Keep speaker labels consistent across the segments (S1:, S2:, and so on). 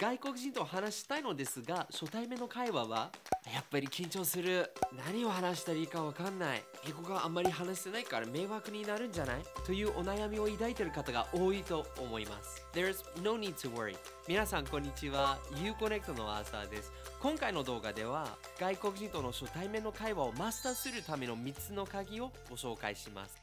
S1: 外国人と話したいのですが初対面の会話はやっぱり緊張する何を話したらいいかわかんない英語があんまり話せないから迷惑になるんじゃないというお悩みを抱いている方が多いと思います There's no need to worry 皆さんこんにちは u c o n n e c t のアーサーです今回の動画では外国人との初対面の会話をマスターするための3つの鍵をご紹介します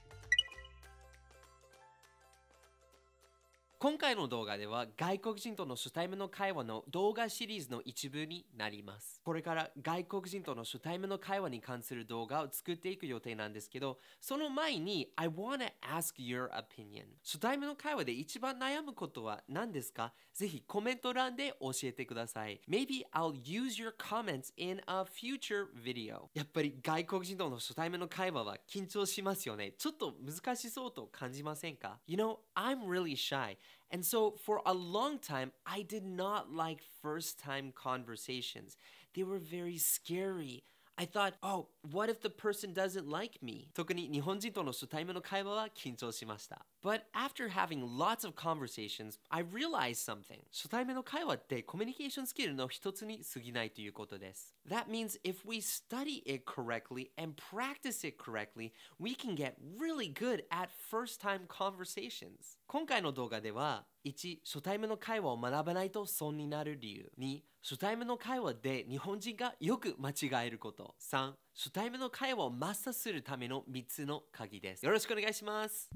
S1: 今回の動画では外国人との初対面の会話の動画シリーズの一部になりますこれから外国人との初対面の会話に関する動画を作っていく予定なんですけどその前に I wanna ask your opinion 初対面の会話で一番悩むことは何ですかぜひコメント欄で教えてください Maybe I'll use your comments in a future video やっぱり外国人との初対面の会話は緊張しますよねちょっと難しそうと感じませんか You know, I'm really shy And so for a long time, I did not like first time conversations. They were very scary. I thought, oh, what if the person doesn't like me? 特に日本人との初対面の会話は緊張しました。But after having lots of conversations, I realized something. 初対面の会話ってコミュニケーションスキルの一つに過ぎないということです。That means if we study it correctly and practice it correctly, we can get really good at first time conversations. 今回の動画では、1、初対面の会話を学ばないと損になる理由。2、初対面の会話で日本人がよく間違えること。3、初対面の会話をマスターするための3つの鍵です。よろしくお願いします。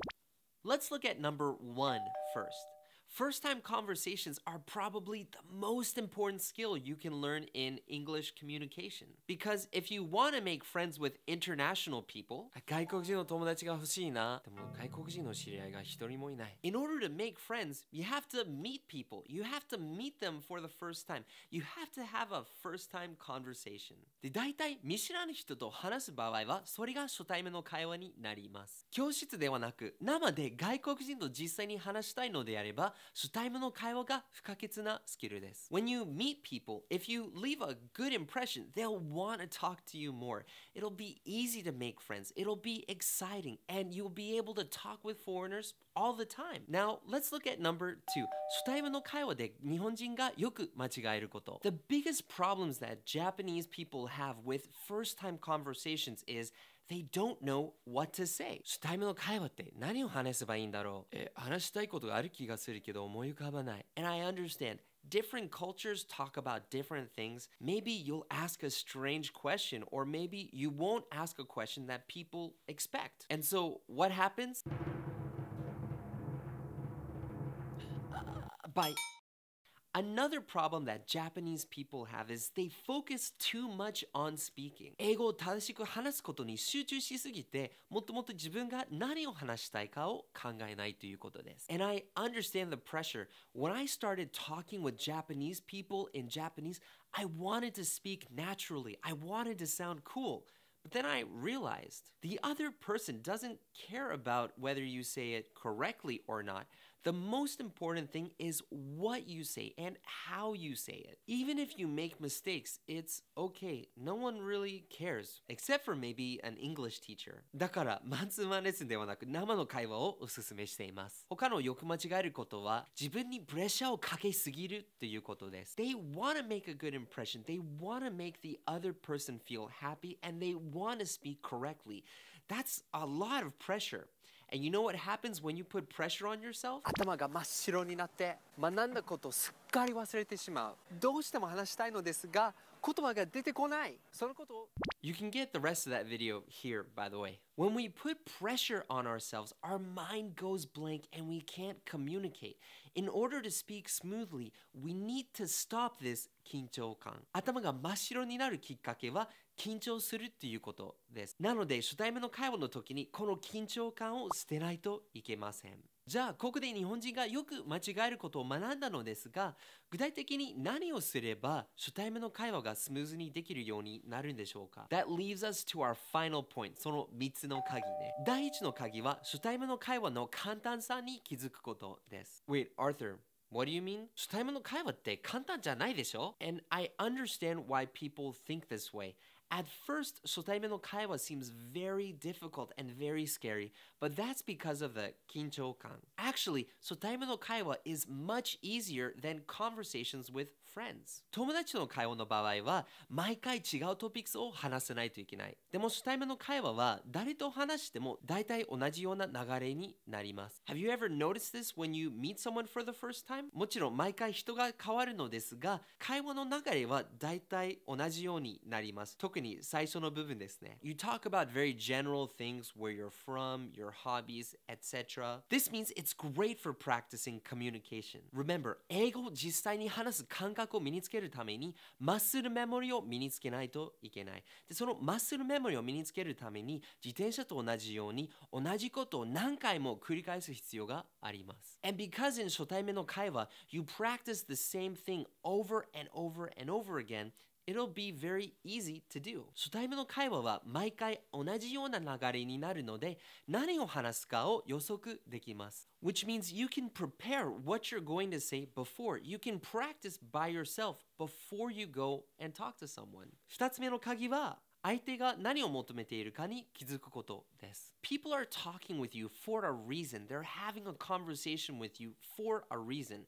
S1: Let's look at number one first. First time conversations are probably the most important skill you can learn in English communication. Because if you want to make friends with international people, in order to make friends, you have to meet people. You have to meet them for the first time. You have to have a first time conversation. で、大体見知らぬ人と話す場合は、それが初対面の会話になります。教室ではなく、生で外国人と実際に話したいのであれば、そう対面の会話が不可欠なスキルです。When you meet people, if you leave a good impression, they'll want to talk to you more. It'll be easy to make friends. It'll be exciting and you'll be able to talk with foreigners all the time. Now, let's look at number two. 初対面の会話で日本人がよく間違えること。The biggest problems that Japanese people have with first time conversations is they don't know what to say. 初対面の会話って何を話せばいいんだろうえ、話したいことがある気がするけど思い浮かばない。And I understand different cultures talk about different things. Maybe you'll ask a strange question, or maybe you won't ask a question that people expect. And so, what happens? Uh, bye. Another problem that Japanese people have is they focus too much on speaking. 英語を正しく話すことに集中しすぎて、もっともっと自分が何を話したいかを考えないということです。And I understand the pressure. When I started talking with Japanese people in Japanese, I wanted to speak naturally. I wanted to sound cool. But then I realized the other person doesn't care about whether you say it correctly or not. The most important thing is what you say and how you say it. Even if you make mistakes, it's okay. No one really cares. Except for maybe an English teacher. だから、マンツーマンレッスンではなく生の会話をお勧めしています。他のよく間違えることは自分にプレッシャーをかけすぎるということです。They wanna make a good impression. They wanna make the other person feel happy and they wanna speak correctly. That's a lot of pressure. And you know what happens when you put pressure on yourself? You can get the rest of that video here, by the way. When we put pressure on ourselves, our mind goes blank and we can't communicate. In order to speak smoothly, we need to stop this 緊張感。頭が真っ白になるきっかけは緊張するっていうことです。なので、初対面の会話の時に、この緊張感を捨てないといけません。じゃあ、ここで日本人がよく間違えることを学んだのですが、具体的に何をすれば初対面の会話がスムーズにできるようになるんでしょうか ?That leaves us to our final point. その3つの鍵ね。第1の鍵は、初対面の会話の簡単さに気づくことです。Wait, Arthur. What do you mean? 初対面の会話って簡単じゃないでしょ ?And I understand why people think this way. At first, Sotaimono no Kaiwa seems very difficult and very scary, but that's because of the kan. Actually, Sotaimono no Kaiwa is much easier than conversations with friends. 友達の会話の場合は、毎回違うトピックスを話せないといけない。でも、初対面の会話は、誰と話しても大体同じような流れになります。Have you ever noticed this when you meet someone for the first time? もちろん、毎回人が変わるのですが、会話の流れは大体同じようになります。特に最初の部分ですね。You talk about very general things, where you're from, your hobbies, etc. This means it's great for practicing communication. Remember, 英語を実際に話す感覚覚を身につけるためにマッスルメモリを身につけないといけないでそのマッスルメモリを身につけるために自転車と同じように同じことを何回も繰り返す必要があります And because in 初対面の会話 you practice the same thing over and over and over again it'll be very easy to do which means you can prepare what you're going to say before you can practice by yourself before you go and talk to someone 2つ目の鍵は相手が何を求めているかに気づくことです。People are talking with you for a reason. They're having a conversation with you for a reason.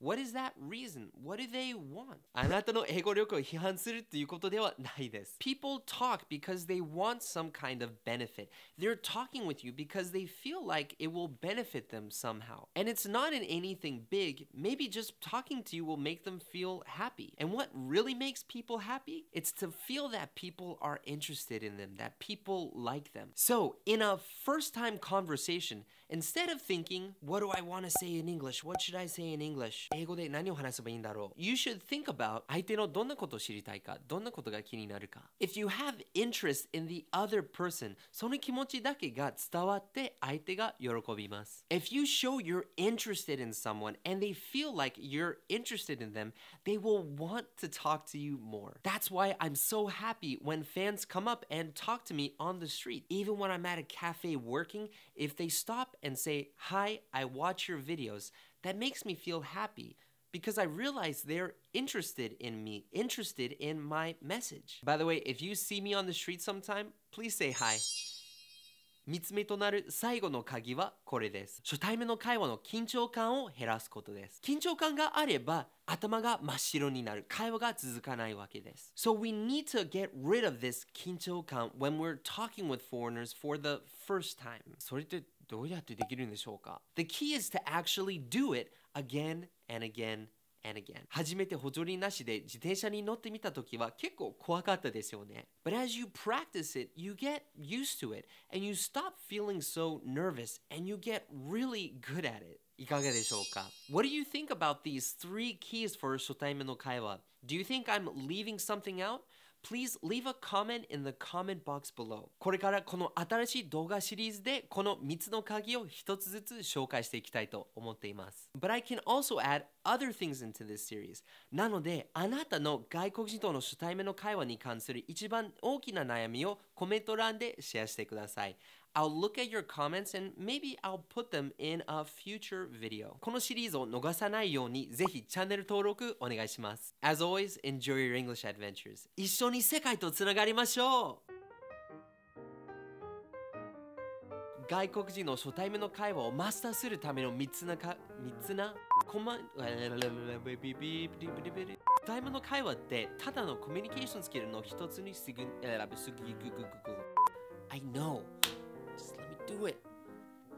S1: What is that reason? What do they want? あなたの英語力を批判するということではないです。People talk because they want some kind of benefit. They're talking with you because they feel like it will benefit them somehow. And it's not in anything big. Maybe just talking to you will make them feel happy. And what really makes people happy? It's to feel that people are interested in them, that people like them. So, in a first time conversation, instead of thinking, what do I want to say in English? What should I say in English? 英語で何を話せばいいんだろう You should think about 相手のどんなことを知りたいかどんなことが気になるか you have interest in the other person その気持ちだけが伝わって相手が喜びます you show you're interested in someone and they feel like you're interested in them they will want to talk to you more That's why I'm so happy when fans come up and talk to me on the street even when I'm at a cafe working if they stop and say hi I watch your videos that makes me feel happy because I realize they're interested in me, interested in my message. By the way, if you see me on the street sometime, please say hi. 見つめとなる最後の鍵はこれです。初対面の会話の緊張感を減らすことです。緊張感があれば頭が真っ白になる。会話が続かないわけです。So we need to get rid of this 緊張感 when we're talking with foreigners for the first time. それってどうやってできるんでしょうか ?The key is to actually do it again and again and again. 初めて補助輪なしで自転車に乗ってみたときは結構怖かったですよね。But as you practice it, you get used to it and you stop feeling so nervous and you get really good at it. いかがでしょうか ?What do you think about these three keys for 初対面の会話 ?Do you think I'm leaving something out? please leave a comment in the comment box below これからこの新しい動画シリーズでこの3つの鍵を1つずつ紹介していきたいと思っています But I can also add other things into this series なのであなたの外国人との初対面の会話に関する一番大きな悩みをコメント欄でシェアしてください I'll look at your comments and maybe I'll put them in a future video. このシリーズを逃さないようにぜひチャンネル登録お願いします。As always, enjoy your English adventures. 一緒に世界とつながりましょう外国人の初対面の会話をマスターするための3つなか3つなコマ対面の会話ってただのコミュニケーションスキルの一つにすぐ選ぶすぐぐぐぐぐ I know do it.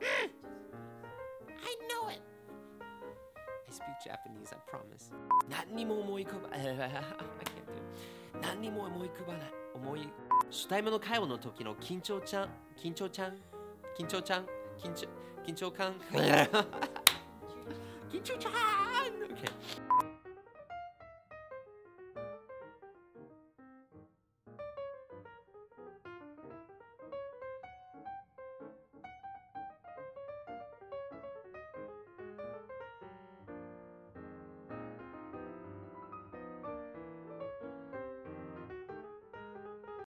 S1: I know it. I speak Japanese, I promise. 何にも思い浮ば、I can't do it. 何にも思い浮ばない。思い初対面の会話の時の緊張ちゃん、緊張ちゃん、緊張ちゃん、緊張緊張感。緊張ちゃん okay.